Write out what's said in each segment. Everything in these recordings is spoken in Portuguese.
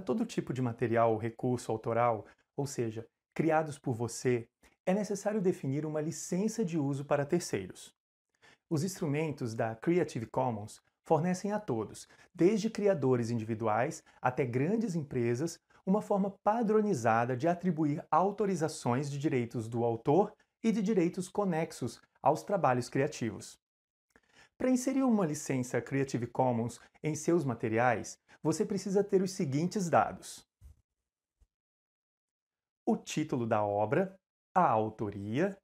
para todo tipo de material, ou recurso autoral, ou seja, criados por você, é necessário definir uma licença de uso para terceiros. Os instrumentos da Creative Commons fornecem a todos, desde criadores individuais até grandes empresas, uma forma padronizada de atribuir autorizações de direitos do autor e de direitos conexos aos trabalhos criativos. Para inserir uma licença Creative Commons em seus materiais, você precisa ter os seguintes dados: o título da obra, a autoria.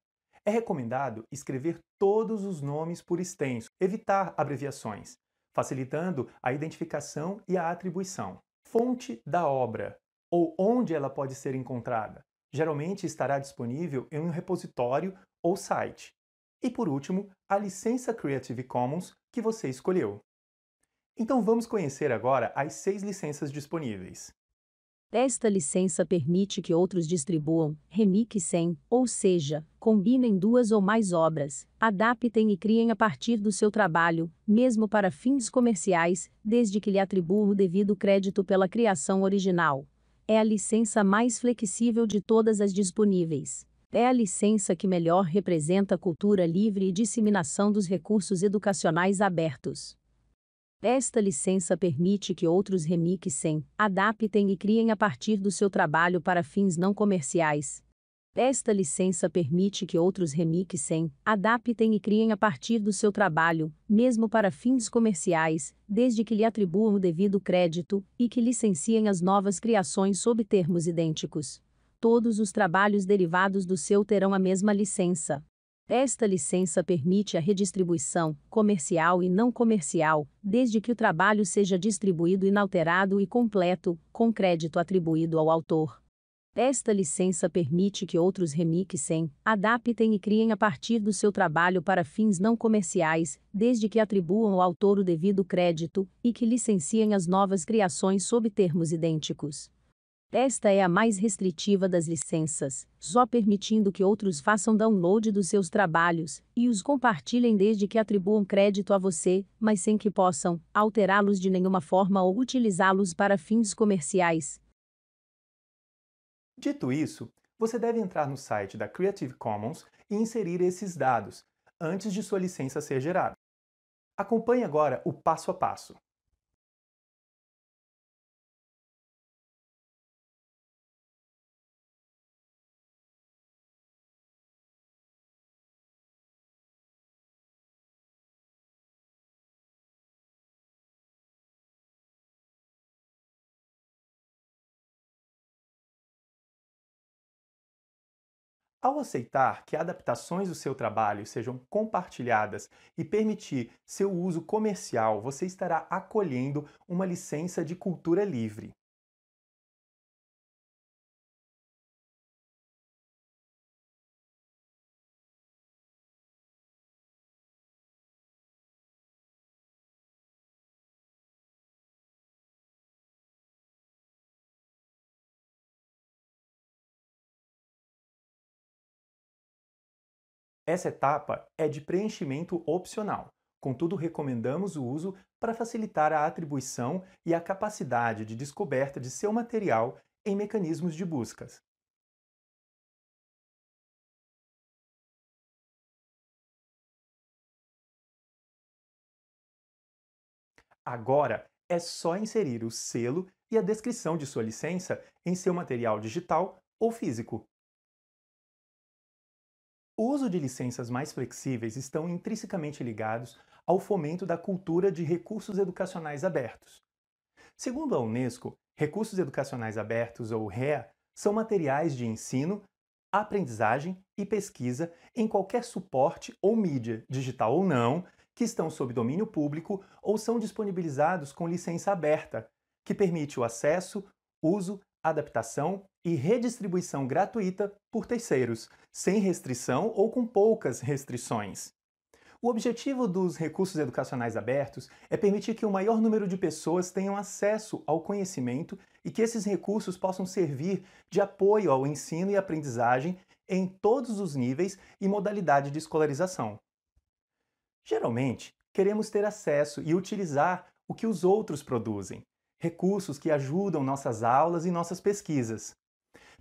É recomendado escrever todos os nomes por extenso, evitar abreviações, facilitando a identificação e a atribuição. Fonte da obra, ou onde ela pode ser encontrada, geralmente estará disponível em um repositório ou site e, por último, a licença Creative Commons que você escolheu. Então vamos conhecer agora as seis licenças disponíveis. Esta licença permite que outros distribuam, remixem, ou seja, combinem duas ou mais obras, adaptem e criem a partir do seu trabalho, mesmo para fins comerciais, desde que lhe atribuam o devido crédito pela criação original. É a licença mais flexível de todas as disponíveis. É a licença que melhor representa a cultura livre e disseminação dos recursos educacionais abertos. Esta licença permite que outros remixem, adaptem e criem a partir do seu trabalho para fins não comerciais. Esta licença permite que outros remixem, adaptem e criem a partir do seu trabalho, mesmo para fins comerciais, desde que lhe atribuam o devido crédito e que licenciem as novas criações sob termos idênticos todos os trabalhos derivados do seu terão a mesma licença. Esta licença permite a redistribuição, comercial e não comercial, desde que o trabalho seja distribuído inalterado e completo, com crédito atribuído ao autor. Esta licença permite que outros remixem, adaptem e criem a partir do seu trabalho para fins não comerciais, desde que atribuam ao autor o devido crédito, e que licenciem as novas criações sob termos idênticos. Esta é a mais restritiva das licenças, só permitindo que outros façam download dos seus trabalhos e os compartilhem desde que atribuam crédito a você, mas sem que possam alterá-los de nenhuma forma ou utilizá-los para fins comerciais. Dito isso, você deve entrar no site da Creative Commons e inserir esses dados antes de sua licença ser gerada. Acompanhe agora o passo a passo. Ao aceitar que adaptações do seu trabalho sejam compartilhadas e permitir seu uso comercial, você estará acolhendo uma licença de cultura livre. Essa etapa é de preenchimento opcional, contudo, recomendamos o uso para facilitar a atribuição e a capacidade de descoberta de seu material em mecanismos de buscas. Agora é só inserir o selo e a descrição de sua licença em seu material digital ou físico. O uso de licenças mais flexíveis estão intrinsecamente ligados ao fomento da cultura de recursos educacionais abertos. Segundo a Unesco, recursos educacionais abertos, ou REA, são materiais de ensino, aprendizagem e pesquisa em qualquer suporte ou mídia, digital ou não, que estão sob domínio público ou são disponibilizados com licença aberta, que permite o acesso, uso adaptação e redistribuição gratuita por terceiros, sem restrição ou com poucas restrições. O objetivo dos recursos educacionais abertos é permitir que o maior número de pessoas tenham acesso ao conhecimento e que esses recursos possam servir de apoio ao ensino e aprendizagem em todos os níveis e modalidade de escolarização. Geralmente, queremos ter acesso e utilizar o que os outros produzem, recursos que ajudam nossas aulas e nossas pesquisas.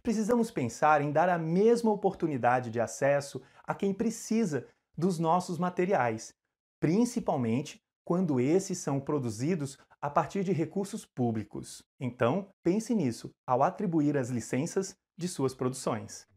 Precisamos pensar em dar a mesma oportunidade de acesso a quem precisa dos nossos materiais, principalmente quando esses são produzidos a partir de recursos públicos. Então, pense nisso ao atribuir as licenças de suas produções.